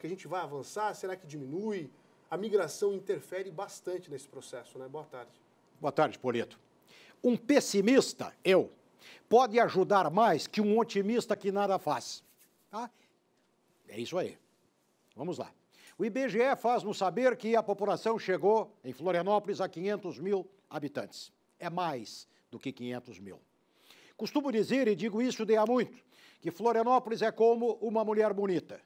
que a gente vai avançar? Será que diminui? A migração interfere bastante nesse processo, né? Boa tarde. Boa tarde, Polito. Um pessimista, eu, pode ajudar mais que um otimista que nada faz. Tá? É isso aí. Vamos lá. O IBGE faz-nos saber que a população chegou em Florianópolis a 500 mil habitantes. É mais do que 500 mil. Costumo dizer, e digo isso de há muito, que Florianópolis é como uma mulher bonita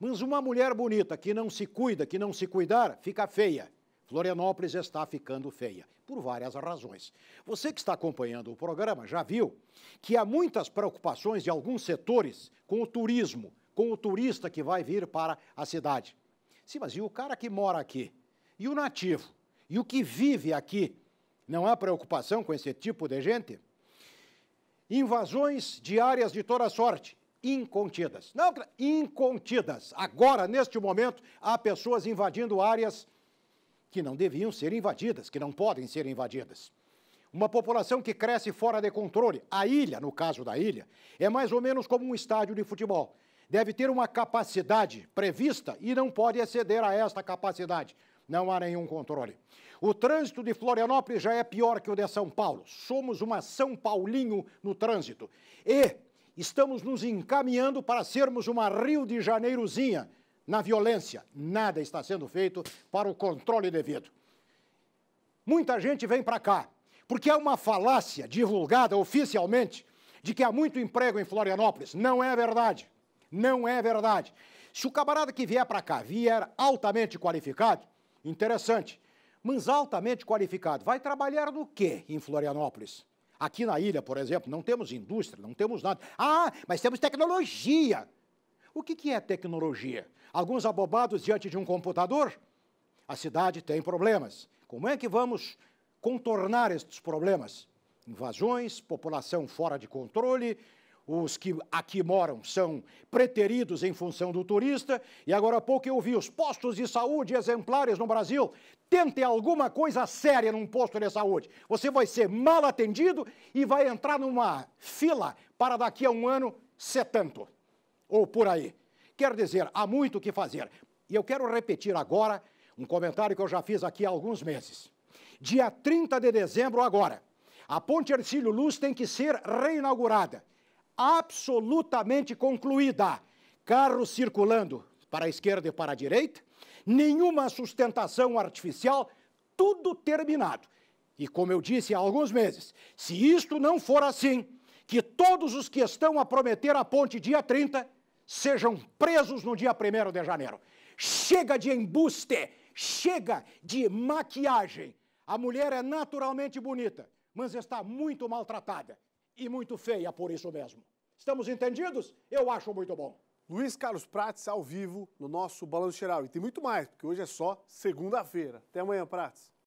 mas uma mulher bonita que não se cuida, que não se cuidar, fica feia. Florianópolis está ficando feia, por várias razões. Você que está acompanhando o programa já viu que há muitas preocupações de alguns setores com o turismo, com o turista que vai vir para a cidade. Sim, mas e o cara que mora aqui? E o nativo? E o que vive aqui? Não há preocupação com esse tipo de gente? Invasões de áreas de toda sorte incontidas. Não, incontidas. Agora, neste momento, há pessoas invadindo áreas que não deviam ser invadidas, que não podem ser invadidas. Uma população que cresce fora de controle. A ilha, no caso da ilha, é mais ou menos como um estádio de futebol. Deve ter uma capacidade prevista e não pode exceder a esta capacidade. Não há nenhum controle. O trânsito de Florianópolis já é pior que o de São Paulo. Somos uma São Paulinho no trânsito. E estamos nos encaminhando para sermos uma Rio de Janeirozinha na violência. Nada está sendo feito para o controle devido. Muita gente vem para cá, porque é uma falácia divulgada oficialmente de que há muito emprego em Florianópolis. Não é verdade. Não é verdade. Se o camarada que vier para cá vier altamente qualificado, interessante. Mas altamente qualificado, vai trabalhar no quê em Florianópolis? Aqui na ilha, por exemplo, não temos indústria, não temos nada. Ah, mas temos tecnologia. O que, que é tecnologia? Alguns abobados diante de um computador? A cidade tem problemas. Como é que vamos contornar estes problemas? Invasões, população fora de controle, os que aqui moram são preteridos em função do turista. E agora há pouco eu vi os postos de saúde exemplares no Brasil. Tentem alguma coisa séria num posto de saúde. Você vai ser mal atendido e vai entrar numa fila para daqui a um ano ser tanto. Ou por aí. Quer dizer, há muito o que fazer. E eu quero repetir agora um comentário que eu já fiz aqui há alguns meses. Dia 30 de dezembro, agora, a Ponte Ercílio Luz tem que ser reinaugurada absolutamente concluída. Carros circulando para a esquerda e para a direita, nenhuma sustentação artificial, tudo terminado. E como eu disse há alguns meses, se isto não for assim, que todos os que estão a prometer a ponte dia 30 sejam presos no dia 1 de janeiro. Chega de embuste, chega de maquiagem. A mulher é naturalmente bonita, mas está muito maltratada e muito feia por isso mesmo. Estamos entendidos? Eu acho muito bom. Luiz Carlos Prates ao vivo no nosso Balanço Geral. E tem muito mais, porque hoje é só segunda-feira. Até amanhã, Prates.